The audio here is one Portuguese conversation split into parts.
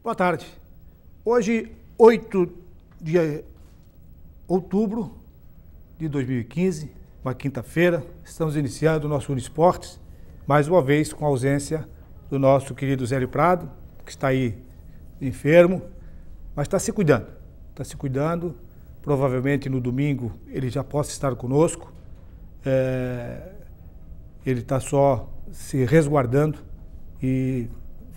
Boa tarde. Hoje, 8 de outubro de 2015, uma quinta-feira, estamos iniciando o nosso Unisportes, mais uma vez com a ausência do nosso querido Zélio Prado, que está aí enfermo, mas está se cuidando. Está se cuidando, Provavelmente no domingo ele já possa estar conosco. É, ele está só se resguardando e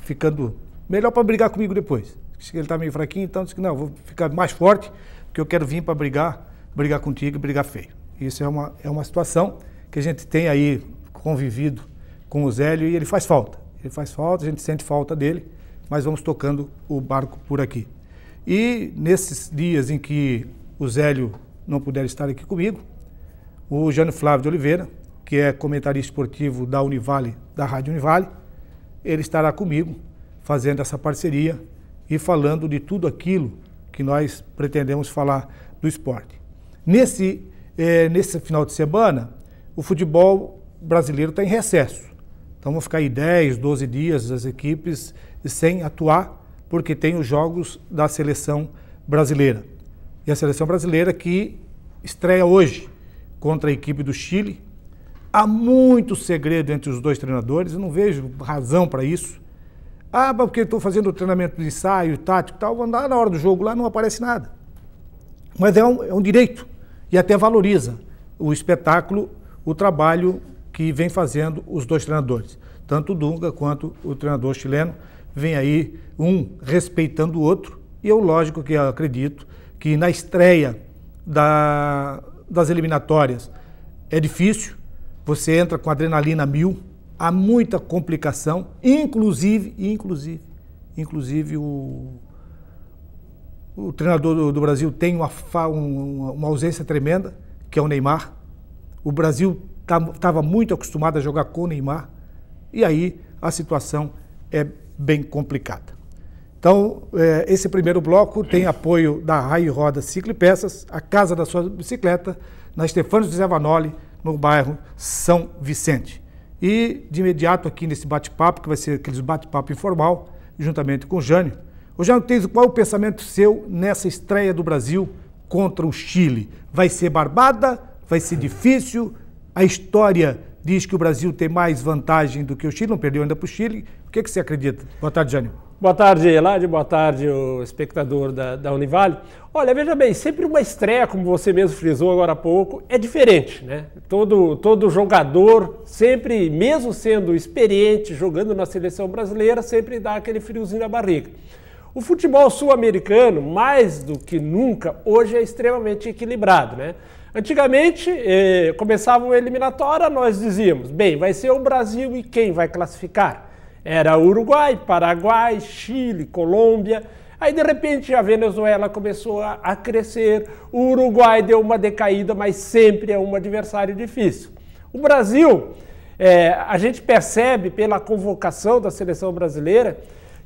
ficando melhor para brigar comigo depois. Ele está meio fraquinho, então disse que não, vou ficar mais forte, porque eu quero vir para brigar, brigar contigo e brigar feio. Isso é uma, é uma situação que a gente tem aí convivido com o Zélio e ele faz falta. Ele faz falta, a gente sente falta dele, mas vamos tocando o barco por aqui. E nesses dias em que o Zélio não puder estar aqui comigo, o Jânio Flávio de Oliveira, que é comentarista esportivo da Univale, da Rádio Univale, ele estará comigo fazendo essa parceria e falando de tudo aquilo que nós pretendemos falar do esporte. Nesse, eh, nesse final de semana, o futebol brasileiro está em recesso. Então vão ficar aí 10, 12 dias as equipes sem atuar, porque tem os jogos da seleção brasileira e a seleção brasileira que estreia hoje contra a equipe do Chile. Há muito segredo entre os dois treinadores, eu não vejo razão para isso. Ah, porque estou fazendo treinamento de ensaio, tático e tal, vou andar na hora do jogo lá não aparece nada. Mas é um, é um direito e até valoriza o espetáculo, o trabalho que vem fazendo os dois treinadores. Tanto o Dunga quanto o treinador chileno vem aí um respeitando o outro e eu lógico que acredito que na estreia da, das eliminatórias é difícil, você entra com adrenalina mil, há muita complicação, inclusive, inclusive, inclusive o, o treinador do, do Brasil tem uma, uma, uma, ausência tremenda, que é o Neymar. O Brasil estava tá, muito acostumado a jogar com o Neymar, e aí a situação é bem complicada. Então, é, esse primeiro bloco tem apoio da Raio Roda Ciclo e Peças, a Casa da Sua Bicicleta, na Stefano José Vanoli, no bairro São Vicente. E, de imediato, aqui nesse bate-papo, que vai ser aqueles bate-papo informal, juntamente com o Jânio. O Jânio, Teso, qual é o pensamento seu nessa estreia do Brasil contra o Chile? Vai ser barbada? Vai ser difícil? A história diz que o Brasil tem mais vantagem do que o Chile, não perdeu ainda para o Chile. O que, é que você acredita? Boa tarde, Jânio. Boa tarde, Elade. Boa tarde, o espectador da, da, Univale. Olha, veja bem, sempre uma estreia, como você mesmo frisou agora há pouco, é diferente, né? Todo, todo jogador, sempre, mesmo sendo experiente, jogando na seleção brasileira, sempre dá aquele friozinho na barriga. O futebol sul-americano, mais do que nunca, hoje é extremamente equilibrado, né? Antigamente, eh, começava uma eliminatória, nós dizíamos, bem, vai ser o Brasil e quem vai classificar? Era Uruguai, Paraguai, Chile, Colômbia. Aí de repente a Venezuela começou a, a crescer, o Uruguai deu uma decaída, mas sempre é um adversário difícil. O Brasil, é, a gente percebe pela convocação da seleção brasileira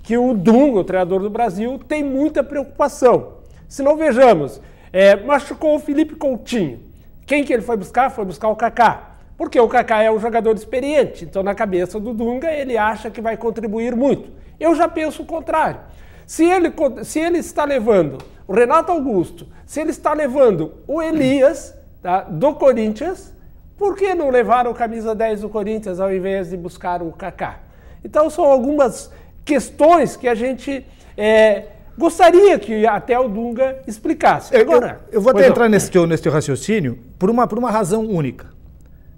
que o Dunga, o treinador do Brasil, tem muita preocupação. Se não vejamos, é, machucou o Felipe Coutinho. Quem que ele foi buscar? Foi buscar o Kaká. Porque o Kaká é um jogador experiente, então na cabeça do Dunga ele acha que vai contribuir muito. Eu já penso o contrário. Se ele, se ele está levando o Renato Augusto, se ele está levando o Elias tá, do Corinthians, por que não levaram o camisa 10 do Corinthians ao invés de buscar o Kaká? Então são algumas questões que a gente é, gostaria que até o Dunga explicasse. É, Agora, eu, eu, eu vou até entrar nesse teu, nesse teu raciocínio por uma, por uma razão única.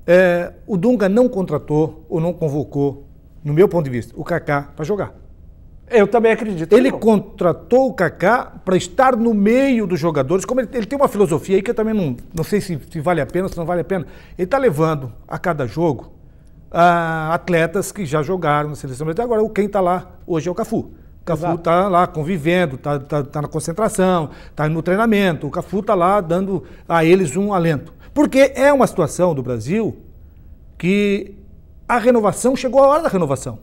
É, o Dunga não contratou ou não convocou, no meu ponto de vista, o Kaká para jogar. Eu também acredito. Ele contratou o Kaká para estar no meio dos jogadores. Como ele, ele, tem uma filosofia aí que eu também não, não sei se, se vale a pena, se não vale a pena. Ele está levando a cada jogo ah, atletas que já jogaram na seleção brasileira. Agora, quem está lá hoje é o Cafu. O Cafu está lá convivendo, está tá, tá na concentração, está no treinamento. O Cafu está lá dando a eles um alento. Porque é uma situação do Brasil que a renovação chegou à hora da renovação.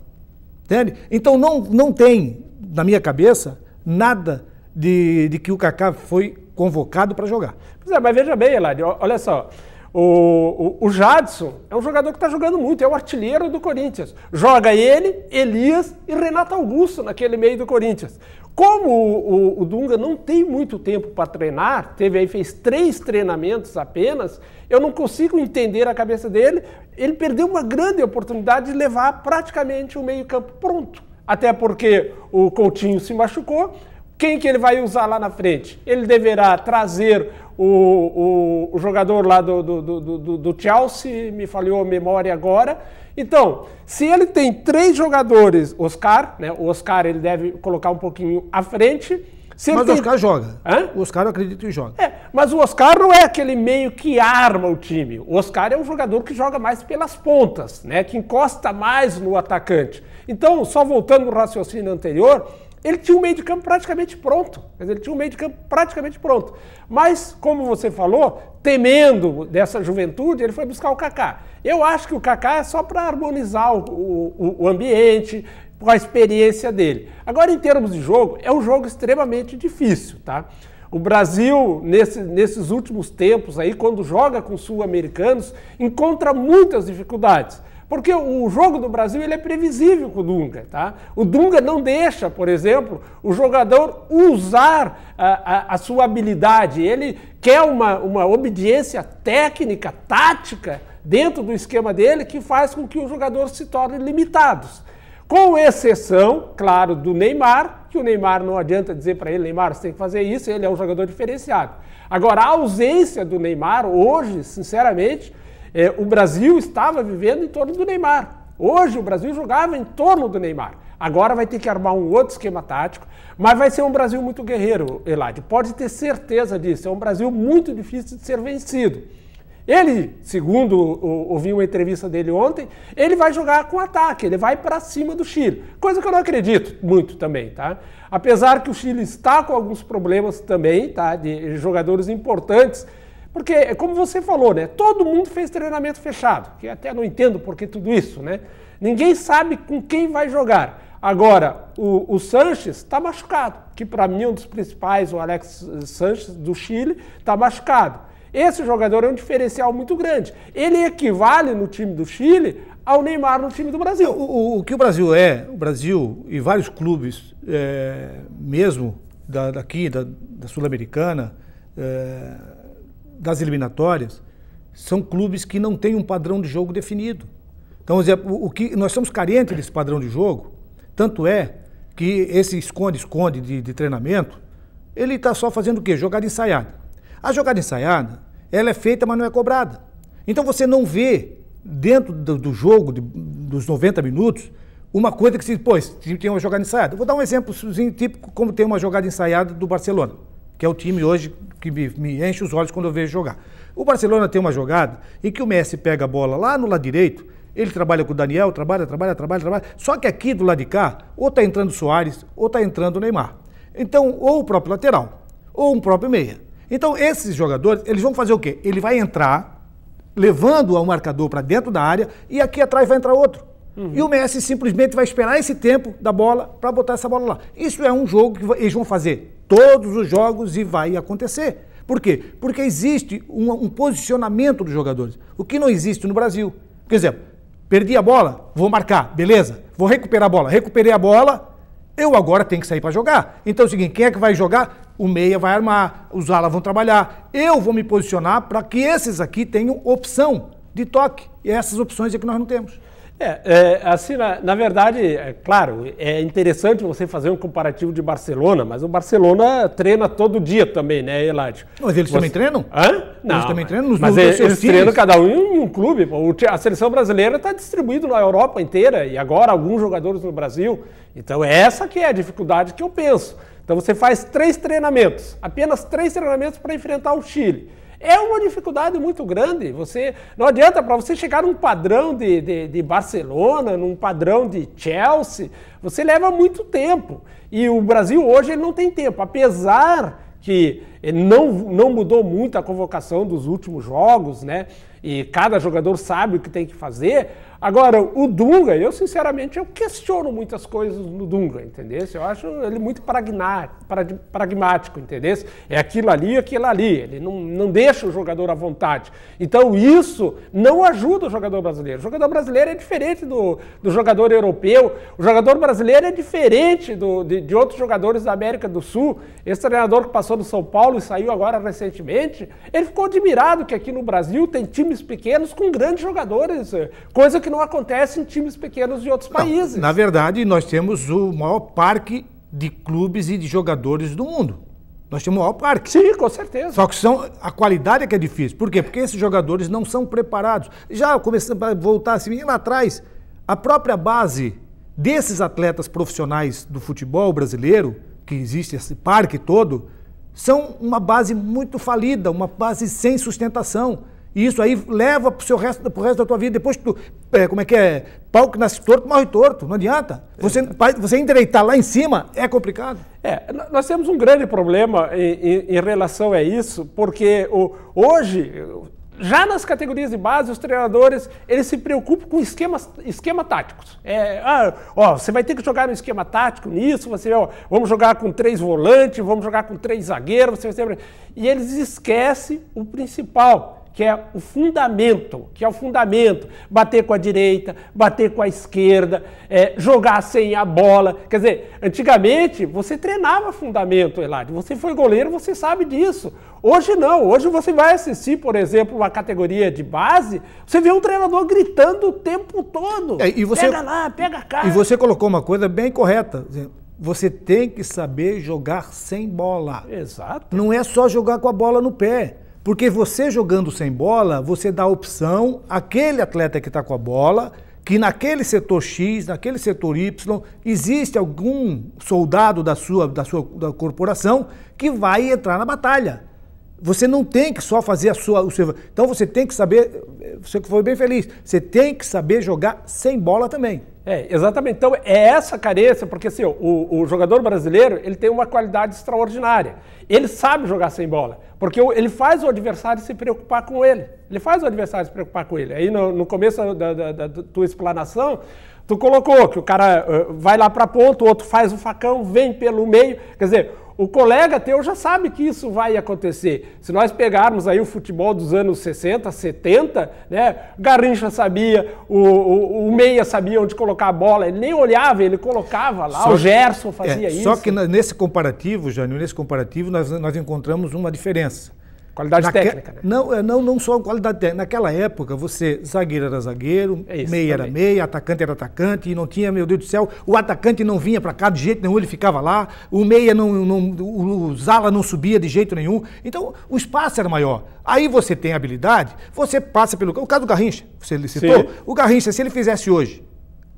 Entende? Então não, não tem, na minha cabeça, nada de, de que o Kaká foi convocado para jogar. É, mas veja bem, Eladio, olha só. O, o, o, Jadson é um jogador que está jogando muito, é o artilheiro do Corinthians. Joga ele, Elias e Renato Augusto naquele meio do Corinthians. Como o, o, o Dunga não tem muito tempo para treinar, teve aí, fez três treinamentos apenas, eu não consigo entender a cabeça dele. Ele perdeu uma grande oportunidade de levar praticamente o meio-campo pronto. Até porque o Coutinho se machucou. Quem que ele vai usar lá na frente? Ele deverá trazer o, o, o jogador lá do, do, do, do Chelsea, me falhou a memória agora então, se ele tem três jogadores, Oscar, né? O Oscar ele deve colocar um pouquinho à frente. Se mas tem... o Oscar joga. Hã? O Oscar eu acredito que joga. É, mas o Oscar não é aquele meio que arma o time. O Oscar é um jogador que joga mais pelas pontas, né? Que encosta mais no atacante. Então, só voltando no raciocínio anterior, ele tinha um meio de campo praticamente pronto. Dizer, ele tinha um meio de campo praticamente pronto. Mas, como você falou, temendo dessa juventude, ele foi buscar o Kaká. Eu acho que o Kaká é só para harmonizar o, o, o ambiente, com a experiência dele. Agora, em termos de jogo, é um jogo extremamente difícil, tá? O Brasil, nesse, nesses últimos tempos aí, quando joga com sul-americanos, encontra muitas dificuldades. Porque o jogo do Brasil ele é previsível com o Dunga. Tá? O Dunga não deixa, por exemplo, o jogador usar a, a, a sua habilidade. Ele quer uma, uma obediência técnica, tática, dentro do esquema dele, que faz com que o jogador se torne limitados. Com exceção, claro, do Neymar, que o Neymar não adianta dizer para ele, Neymar, você tem que fazer isso, ele é um jogador diferenciado. Agora, a ausência do Neymar hoje, sinceramente, é, o Brasil estava vivendo em torno do Neymar. Hoje o Brasil jogava em torno do Neymar. Agora vai ter que armar um outro esquema tático, mas vai ser um Brasil muito guerreiro, Eladio. Pode ter certeza disso. É um Brasil muito difícil de ser vencido. Ele, segundo ouvi uma entrevista dele ontem, ele vai jogar com ataque, ele vai para cima do Chile. Coisa que eu não acredito muito também, tá? Apesar que o Chile está com alguns problemas também, tá? De jogadores importantes porque, é como você falou, né? Todo mundo fez treinamento fechado, que até não entendo por que tudo isso, né? Ninguém sabe com quem vai jogar. Agora, o, o Sanches está machucado, que para mim é um dos principais, o Alex Sanches do Chile, está machucado. Esse jogador é um diferencial muito grande. Ele equivale no time do Chile ao Neymar no time do Brasil. O, o, o que o Brasil é, o Brasil e vários clubes, é, mesmo da, daqui, da, da Sul-Americana, é, das eliminatórias são clubes que não têm um padrão de jogo definido. Então, o que nós somos carentes desse padrão de jogo, tanto é que esse esconde-esconde de, de, treinamento, ele está só fazendo o quê? Jogada ensaiada. A jogada ensaiada, ela é feita, mas não é cobrada. Então você não vê dentro do, do jogo, de, dos 90 minutos, uma coisa que se, pô, tem uma jogada ensaiada. Vou dar um exemplo típico como tem uma jogada ensaiada do Barcelona, que é o time hoje que me, me enche os olhos quando eu vejo jogar. O Barcelona tem uma jogada em que o Messi pega a bola lá no lado direito, ele trabalha com o Daniel, trabalha, trabalha, trabalha, trabalha. Só que aqui do lado de cá, ou está entrando o Soares, ou está entrando o Neymar. Então, ou o próprio lateral, ou um próprio meia. Então, esses jogadores, eles vão fazer o quê? Ele vai entrar, levando o marcador para dentro da área, e aqui atrás vai entrar outro. Uhum. E o Messi simplesmente vai esperar esse tempo da bola para botar essa bola lá. Isso é um jogo que eles vão fazer todos os jogos e vai acontecer. Por quê? Porque existe um, um posicionamento dos jogadores, o que não existe no Brasil. Por exemplo, perdi a bola, vou marcar, beleza? Vou recuperar a bola. Recuperei a bola, eu agora tenho que sair para jogar. Então é o seguinte, quem é que vai jogar? O meia vai armar, os alas vão trabalhar. Eu vou me posicionar para que esses aqui tenham opção de toque. E essas opções é que nós não temos. É, é assim, na, na, verdade, é claro, é interessante você fazer um comparativo de Barcelona, mas o Barcelona treina todo dia também, né, Eladio? Mas eles você... também treinam? Hã? Não. Eles também treinam nos Mas eles, é, eles treinam cada um em um clube. A seleção brasileira está distribuída na Europa inteira e agora alguns jogadores no Brasil. Então, é essa que é a dificuldade que eu penso. Então, você faz três treinamentos, apenas três treinamentos para enfrentar o Chile. É uma dificuldade muito grande. Você Não adianta para você chegar num padrão de, de, de, Barcelona, num padrão de Chelsea, você leva muito tempo. E o Brasil hoje ele não tem tempo, apesar que eh, não, não mudou muito a convocação dos últimos jogos, né? e cada jogador sabe o que tem que fazer. Agora, o Dunga, eu sinceramente eu questiono muitas coisas no Dunga, entendeu? Eu acho ele muito pragmático, entendeu? É aquilo ali, aquilo ali. Ele não, não deixa o jogador à vontade. Então, isso não ajuda o jogador brasileiro. O jogador brasileiro é diferente do, do jogador europeu. O jogador brasileiro é diferente do, de, de outros jogadores da América do Sul. Esse treinador que passou no São Paulo e saiu agora recentemente, ele ficou admirado que aqui no Brasil tem time times pequenos com grandes jogadores, eh, coisa que não acontece em times pequenos de outros não, países. Na verdade, nós temos o maior parque de clubes e de jogadores do mundo. Nós temos o maior parque. Sim, com certeza. Só que são, a qualidade é que é difícil. Por quê? Porque esses jogadores não são preparados. Já começando a voltar assim, lá atrás, a própria base desses atletas profissionais do futebol brasileiro, que existe esse parque todo, são uma base muito falida, uma base sem sustentação. E isso aí leva para o resto, pro resto da tua vida. Depois que tu, é, como é que é? Pau que nasce torto, morre torto. Não adianta. Você, você endireitar lá em cima é complicado. É, nós temos um grande problema em, em, em relação a isso, porque o, hoje já nas categorias de base, os treinadores eles se preocupam com esquemas, esquema táticos. É, ah, ó, você vai ter que jogar no esquema tático nisso, você ó, vamos jogar com três volantes, vamos jogar com três zagueiros, você vai sempre... e eles esquecem o principal, que é o fundamento, que é o fundamento, bater com a direita, bater com a esquerda, é, jogar sem a bola. Quer dizer, antigamente você treinava fundamento, Elade. Você foi goleiro, você sabe disso. Hoje não. Hoje você vai assistir, por exemplo, uma categoria de base, você vê um treinador gritando o tempo todo. É, e você, pega lá, pega cá. E você colocou uma coisa bem correta. Você tem que saber jogar sem bola. Exato. Não é só jogar com a bola no pé. Porque você jogando sem bola, você dá opção àquele atleta que está com a bola, que naquele setor X, naquele setor Y, existe algum soldado da sua, da sua da corporação que vai entrar na batalha. Você não tem que só fazer a sua, o seu. Então você tem que saber. Você que foi bem feliz. Você tem que saber jogar sem bola também. É, exatamente. Então é essa carência, porque assim, o, o jogador brasileiro ele tem uma qualidade extraordinária. Ele sabe jogar sem bola, porque ele faz o adversário se preocupar com ele. Ele faz o adversário se preocupar com ele. Aí no, no começo da, da, da tua explanação, tu colocou que o cara eh, vai lá para ponto, o outro faz o facão, vem pelo meio. Quer dizer, o colega teu já sabe que isso vai acontecer. Se nós pegarmos aí o futebol dos anos 60, 70, né? Garrincha sabia, o, o, o Meia sabia onde colocar a bola, ele nem olhava, ele colocava lá, só o Gerson fazia é, que, é, isso. Só que nesse comparativo, Jânio, nesse comparativo nós, nós encontramos uma diferença. Qualidade Naque... técnica, né? Não, é, não, não só qualidade técnica. Naquela época, você, zagueiro era zagueiro, é meia também. era meia, atacante era atacante, e não tinha, meu Deus do céu, o atacante não vinha para cá de jeito nenhum, ele ficava lá, o meia não, não o, o Zala não subia de jeito nenhum. Então, o espaço era maior. Aí você tem habilidade, você passa pelo. O caso do Garrincha, você citou. Sim. O Garrincha, se ele fizesse hoje,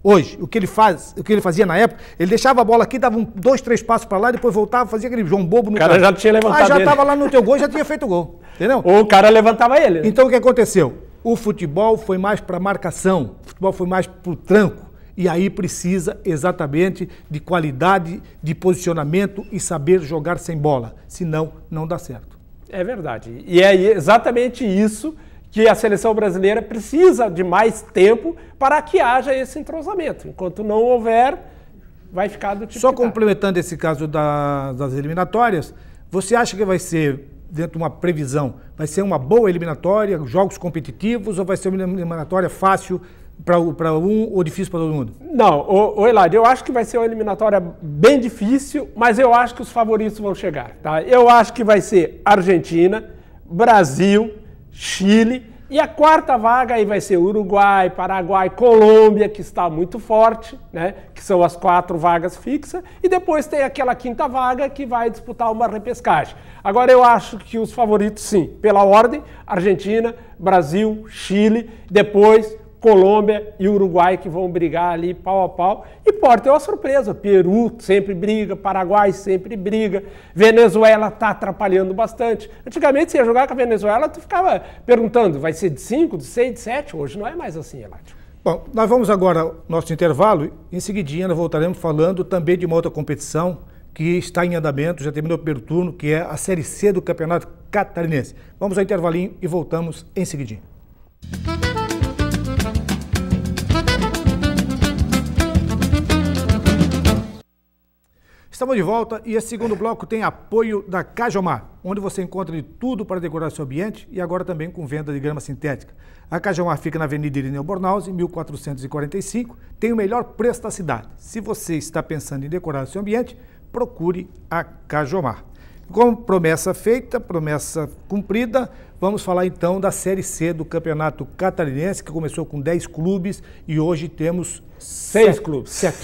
Hoje, o que ele faz, o que ele fazia na época, ele deixava a bola aqui, dava um, dois, três passos para lá, depois voltava, fazia aquele João Bobo no o cara. já tinha levantado. Ah, já estava lá no teu gol, já tinha feito gol. Entendeu? Ou o cara levantava ele. Né? Então o que aconteceu? O futebol foi mais para marcação, o futebol foi mais para o tranco. E aí precisa exatamente de qualidade, de posicionamento e saber jogar sem bola. Senão, não dá certo. É verdade. E é exatamente isso que a seleção brasileira precisa de mais tempo para que haja esse entrosamento. Enquanto não houver, vai ficar do tipo. Só tá. complementando esse caso da, das eliminatórias, você acha que vai ser, dentro de uma previsão, vai ser uma boa eliminatória, jogos competitivos, ou vai ser uma eliminatória fácil para um ou difícil para todo mundo? Não, o, o eu acho que vai ser uma eliminatória bem difícil, mas eu acho que os favoritos vão chegar. Tá? Eu acho que vai ser Argentina, Brasil. Chile. E a quarta vaga aí vai ser Uruguai, Paraguai, Colômbia, que está muito forte, né? Que são as quatro vagas fixas. E depois tem aquela quinta vaga que vai disputar uma repescagem. Agora eu acho que os favoritos, sim, pela ordem: Argentina, Brasil, Chile, depois Colômbia e Uruguai que vão brigar ali pau a pau. E pode ter é uma surpresa. Peru sempre briga, Paraguai sempre briga, Venezuela está atrapalhando bastante. Antigamente, você ia jogar com a Venezuela, tu ficava perguntando, vai ser de 5, de 6, de 7? Hoje não é mais assim, Eládio. Bom, nós vamos agora ao nosso intervalo. Em seguidinha, nós voltaremos falando também de uma outra competição que está em andamento, já terminou o primeiro turno, que é a Série C do Campeonato Catarinense. Vamos ao intervalinho e voltamos em seguidinha. Estamos de volta e esse segundo bloco tem apoio da Cajomar, onde você encontra de tudo para decorar seu ambiente e agora também com venda de grama sintética. A Cajomar fica na Avenida Irineu em 1445, tem o melhor preço da cidade. Se você está pensando em decorar seu ambiente, procure a Cajomar. Com promessa feita, promessa cumprida, vamos falar então da Série C do Campeonato Catarinense, que começou com 10 clubes e hoje temos 6 clubes. 7.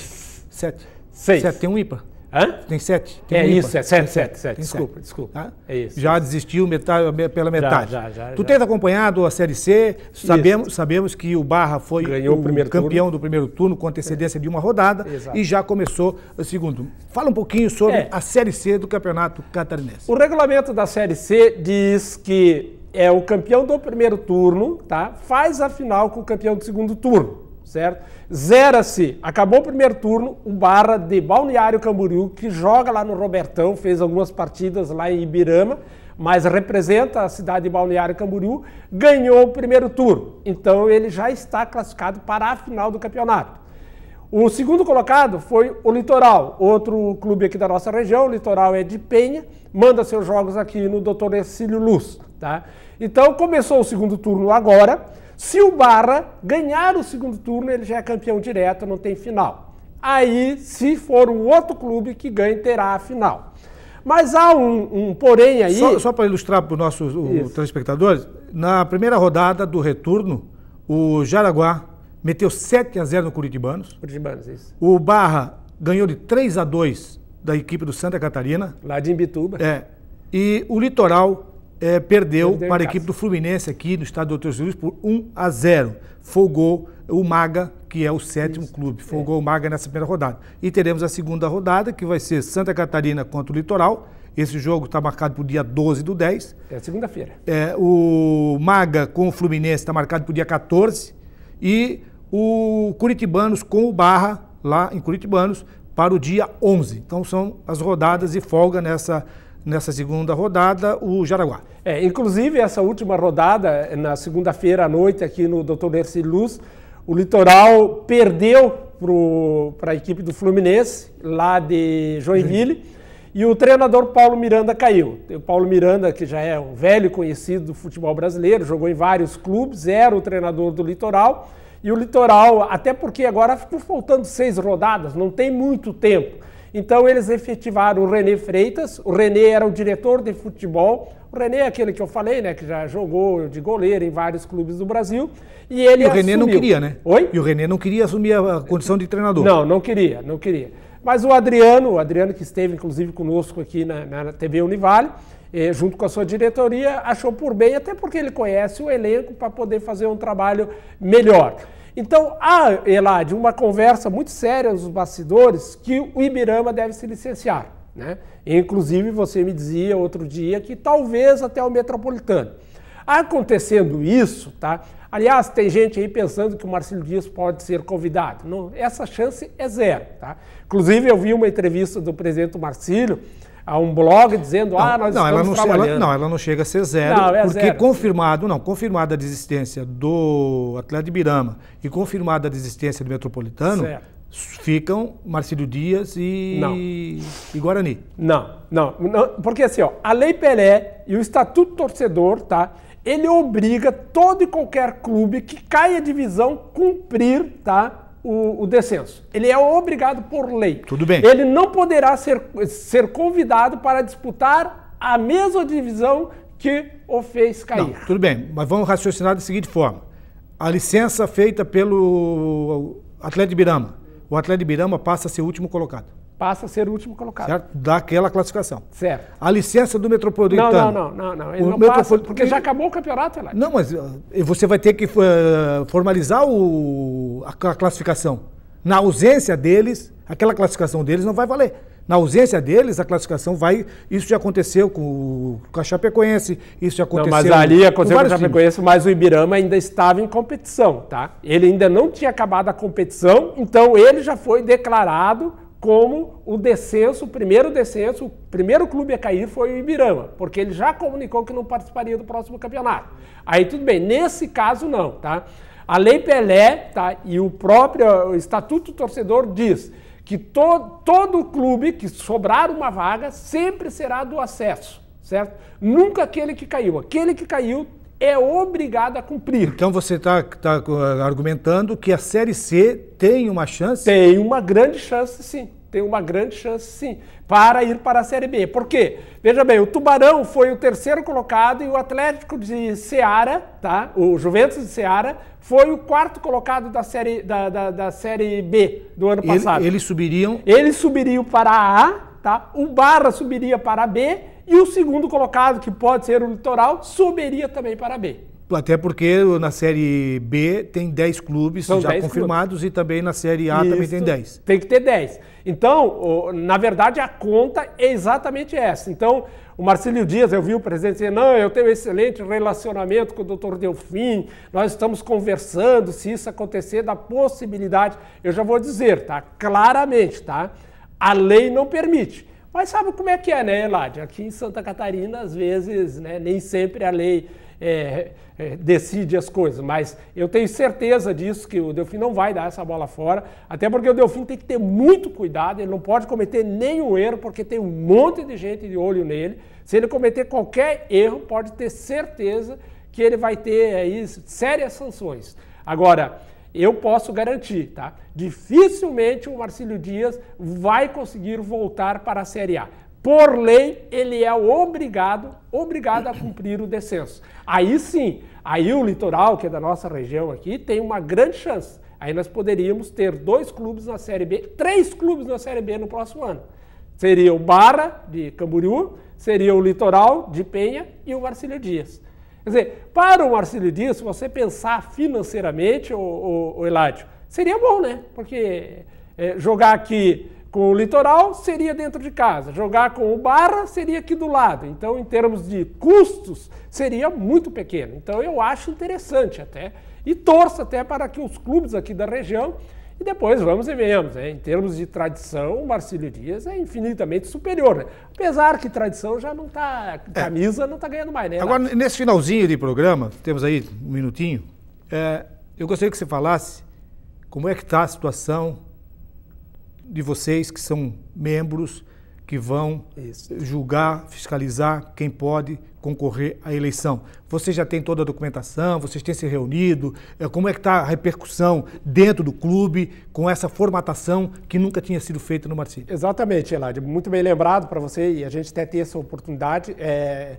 7. 6. 7 tem um ímpar. Hã? Tem sete. Tem é isso, é sete, sete, sete. Desculpa, sete. desculpa. É isso. Já desistiu metade, pela metade. Já, já, já, tu já. tens acompanhado a Série C, sabemos, sabemos que o Barra foi Ganhou o, primeiro campeão turno. do primeiro turno com antecedência é. de uma rodada Exato. e já começou o segundo. Fala um pouquinho sobre é. a Série C do Campeonato Catarinense. O regulamento da Série C diz que é o campeão do primeiro turno, tá? Faz a final com o campeão do segundo turno certo? Zera-se, acabou o primeiro turno, o Barra de Balneário Camboriú, que joga lá no Robertão, fez algumas partidas lá em Ibirama, mas representa a cidade de Balneário Camboriú, ganhou o primeiro turno. Então ele já está classificado para a final do campeonato. O segundo colocado foi o Litoral, outro clube aqui da nossa região, o Litoral é de Penha, manda seus jogos aqui no Dr. Ercílio Luz, tá? Então começou o segundo turno agora, se o Barra ganhar o segundo turno, ele já é campeão direto, não tem final. Aí, se for um outro clube que ganhe, terá a final. Mas há um, um porém aí. Só, só para ilustrar para os nossos telespectadores, na primeira rodada do retorno, o Jaraguá meteu 7 a 0 no Curitibanos. Curitibanos, isso. O Barra ganhou de 3 a 2 da equipe do Santa Catarina. Lá de Imbituba. É. E o Litoral é, perdeu, perdeu, para a equipe do Fluminense aqui no estado do Dr. Jesus por 1 a 0. Folgou o Maga, que é o sétimo Isso. clube. É. Folgou é. o Maga nessa primeira rodada. E teremos a segunda rodada, que vai ser Santa Catarina contra o Litoral. Esse jogo está marcado para o dia 12 do 10. É segunda-feira. É, o Maga com o Fluminense está marcado para o dia 14. E o Curitibanos com o Barra, lá em Curitibanos, para o dia 11. Então são as rodadas e folga nessa nessa segunda rodada o Jaraguá. É, inclusive, essa última rodada, eh, na segunda-feira à noite, aqui no Dr. Nerci Luz, o Litoral perdeu para a equipe do Fluminense, lá de Joinville, Sim. e o treinador Paulo Miranda caiu. O Paulo Miranda, que já é um velho conhecido do futebol brasileiro, jogou em vários clubes, era o treinador do Litoral, e o Litoral, até porque agora ficou faltando seis rodadas, não tem muito tempo. Então eles efetivaram o René Freitas, o René era o diretor de futebol, o René é aquele que eu falei, né, que já jogou de goleiro em vários clubes do Brasil, e ele E o René assumiu. não queria, né? Oi? E o René não queria assumir a condição de treinador. Não, não queria, não queria. Mas o Adriano, o Adriano que esteve inclusive conosco aqui na, na TV Univale, eh, junto com a sua diretoria, achou por bem, até porque ele conhece o elenco para poder fazer um trabalho melhor. Então há, Elad, uma conversa muito séria nos bastidores que o Ibirama deve se licenciar. Né? Inclusive, você me dizia outro dia que talvez até o metropolitano. Acontecendo isso, tá? Aliás, tem gente aí pensando que o Marcelo Dias pode ser convidado. Não, essa chance é zero, tá? Inclusive, eu vi uma entrevista do presidente Marcílio a um blog dizendo, não, ah, nós não, estamos ela não, trabalhando. Ela, não, ela não chega a ser zero, não, é porque zero. confirmado, não, confirmada a desistência do Atlético de Birama e confirmada a desistência do Metropolitano, certo. ficam Marcílio Dias e... Não. e Guarani. Não, não, não, porque assim, ó, a Lei Pelé e o Estatuto Torcedor, tá? Ele obriga todo e qualquer clube que caia divisão cumprir, tá? o, o, descenso. Ele é obrigado por lei. Tudo bem. Ele não poderá ser, ser convidado para disputar a mesma divisão que o fez cair. Não, tudo bem, mas vamos raciocinar da seguinte forma. A licença feita pelo Atlético de Birama. O Atlético de Birama passa a ser o último colocado passa a ser o último colocado. Certo? Daquela classificação. Certo. A licença do Metropolitano. Não, não, não, não. não. Ele o não Metropol... passa, porque já acabou o campeonato, Elaine. Não, mas eh, você vai ter que uh, formalizar o, a, a classificação. Na ausência deles, aquela classificação deles não vai valer. Na ausência deles, a classificação vai. Isso já aconteceu com, com a Chapecoense, isso já aconteceu. Não, mas ali aconteceu com, com a Chapecoense, times. mas o Ibirama ainda estava em competição, tá? Ele ainda não tinha acabado a competição, então ele já foi declarado como o descenso, o primeiro descenso, o primeiro clube a cair foi o Ibirama, porque ele já comunicou que não participaria do próximo campeonato. Aí tudo bem, nesse caso não, tá? A Lei Pelé, tá? E o próprio Estatuto Torcedor diz que to, todo clube que sobrar uma vaga sempre será do acesso, certo? Nunca aquele que caiu. Aquele que caiu é obrigado a cumprir. Então você está tá, tá ah, argumentando que a Série C tem uma chance? Tem uma grande chance, sim. Tem uma grande chance, sim, para ir para a Série B. Por quê? Veja bem, o Tubarão foi o terceiro colocado e o Atlético de Ceará, tá? o Juventus de Ceará, foi o quarto colocado da Série, da, da, da série B do ano passado. Ele, eles subiriam? Eles subiriam para a A, tá? o Barra subiria para a B e o segundo colocado, que pode ser o Litoral, subiria também para B. Até porque na Série B tem 10 clubes São já 10 confirmados clubes. e também na Série A Isso, também tem 10. Tem que ter 10. Então, na verdade, a conta é exatamente essa. Então, o Marcílio Dias, eu vi o presidente dizer, não, eu tenho um excelente relacionamento com o doutor Delfim, nós estamos conversando, se isso acontecer, da possibilidade. Eu já vou dizer, tá? Claramente, tá? A lei não permite. Mas sabe como é que é, né, Eladio? Aqui em Santa Catarina, às vezes, né, nem sempre a lei é, é, decide as coisas, mas eu tenho certeza disso que o Delfim não vai dar essa bola fora, até porque o Delfim tem que ter muito cuidado, ele não pode cometer nenhum erro, porque tem um monte de gente de olho nele. Se ele cometer qualquer erro, pode ter certeza que ele vai ter aí sérias sanções. Agora, eu posso garantir, tá? Dificilmente o Marcílio Dias vai conseguir voltar para a Série A. Por lei, ele é obrigado, obrigado a cumprir o descenso. Aí sim, aí o litoral, que é da nossa região aqui, tem uma grande chance. Aí nós poderíamos ter dois clubes na Série B, três clubes na Série B no próximo ano. Seria o Barra, de Camboriú, seria o Litoral, de Penha, e o Marcílio Dias. Quer dizer, para o Marcelo Dias, se você pensar financeiramente, o, o, o seria bom, né? Porque é, jogar aqui com o litoral seria dentro de casa, jogar com o Barra seria aqui do lado. Então, em termos de custos, seria muito pequeno. Então, eu acho interessante até e torço até para que os clubes aqui da região e depois vamos e vemos. Né? Em termos de tradição, o Marcílio Dias é infinitamente superior. Né? Apesar que tradição já não está. É. Camisa é. não está ganhando mais, né? Agora, nesse finalzinho de programa, temos aí um minutinho, é, eu gostaria que você falasse como é que está a situação de vocês que são membros que vão Isso. julgar, fiscalizar quem pode concorrer à eleição. Vocês já têm toda a documentação, vocês têm se reunido, é, como é que está a repercussão dentro do clube com essa formatação que nunca tinha sido feita no Marcílio? Exatamente, Eladio, muito bem lembrado para você e a gente até ter essa oportunidade. É,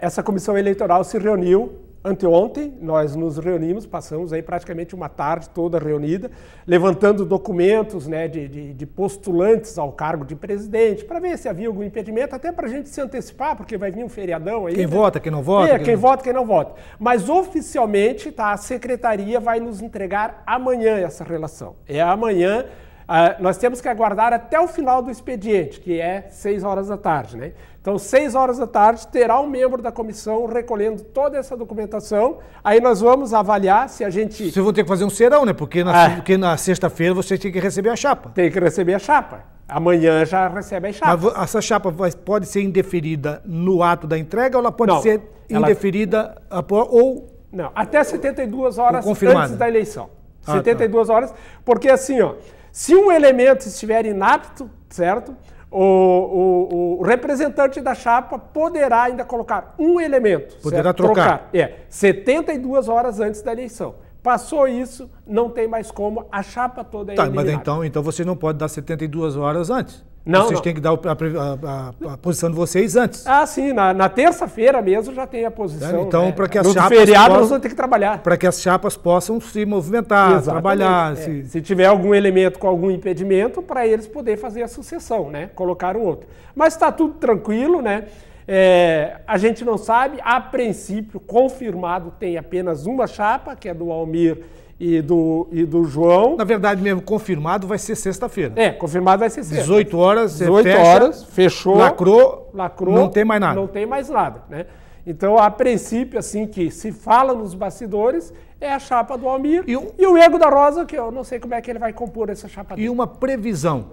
essa comissão eleitoral se reuniu Anteontem nós nos reunimos, passamos aí praticamente uma tarde toda reunida, levantando documentos né, de, de, de postulantes ao cargo de presidente, para ver se havia algum impedimento, até para a gente se antecipar, porque vai vir um feriadão aí. Quem né? vota, quem não vota. É, quem, quem vota, quem não vota. Mas oficialmente tá, a secretaria vai nos entregar amanhã essa relação. É amanhã Uh, nós temos que aguardar até o final do expediente, que é 6 horas da tarde. Né? Então, 6 horas da tarde, terá um membro da comissão recolhendo toda essa documentação. Aí nós vamos avaliar se a gente. Vocês vão ter que fazer um serão, né? Porque na, ah. na sexta-feira vocês têm que receber a chapa. Tem que receber a chapa. Amanhã já recebe a chapa. Mas essa chapa pode ser indeferida no ato da entrega ou ela pode Não, ser indeferida ela... ou. Não, até 72 horas antes da eleição. Ah, 72 tá. horas, porque assim, ó, se um elemento estiver inapto, certo? O, o, o, representante da chapa poderá ainda colocar um elemento. Poderá trocar. trocar. É, 72 horas antes da eleição. Passou isso, não tem mais como, a chapa toda é tá, eliminada. Mas então, então você não pode dar 72 horas antes. Não, vocês não. têm que dar a, a, a, posição de vocês antes. Ah, sim. Na, na terça-feira mesmo já tem a posição. Então, né? para que as no chapas. feriado possam, nós vamos ter que trabalhar. Para que as chapas possam se movimentar, Exatamente. trabalhar. É. Se... se... tiver algum elemento com algum impedimento, para eles poderem fazer a sucessão, né? Colocar o outro. Mas está tudo tranquilo, né? É, a gente não sabe. A princípio, confirmado, tem apenas uma chapa, que é do Almir e do, e do João. Na verdade mesmo, confirmado vai ser sexta-feira. É, confirmado vai ser sexta. 18 horas, 18 fecha, horas, fechou. Lacrou, lacrou, não tem mais nada. Não tem mais nada, né? Então, a princípio, assim, que se fala nos bastidores, é a chapa do Almir e, um... e o Ego da Rosa, que eu não sei como é que ele vai compor essa chapa dele. E uma previsão.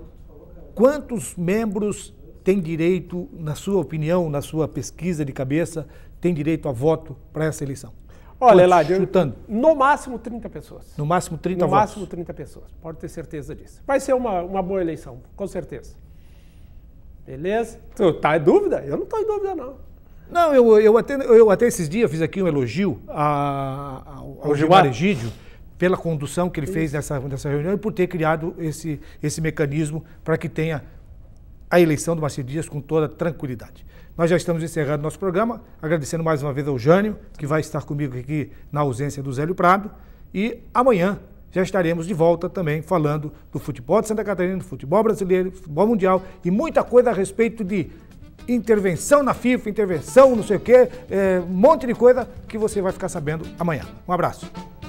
Quantos membros têm direito, na sua opinião, na sua pesquisa de cabeça, têm direito a voto para essa eleição? Olha, lá, chutando? no máximo 30 pessoas. No máximo 30 no votos? No máximo 30 pessoas, pode ter certeza disso. Vai ser uma, uma boa eleição, com certeza. Beleza? Tu tá em dúvida? Eu não tô em dúvida, não. Não, eu, eu, até, eu até esses dias fiz aqui um elogio a, a, ao, Gilmar Egídio pela condução que ele fez nessa, nessa reunião e por ter criado esse, esse mecanismo para que tenha a eleição do Marcelo Dias com toda tranquilidade. Nós já estamos encerrando nosso programa, agradecendo mais uma vez ao Jânio, que vai estar comigo aqui na ausência do Zélio Prado. E amanhã já estaremos de volta também falando do futebol de Santa Catarina, do futebol brasileiro, do futebol mundial e muita coisa a respeito de intervenção na FIFA, intervenção não sei o quê, é, um monte de coisa que você vai ficar sabendo amanhã. Um abraço.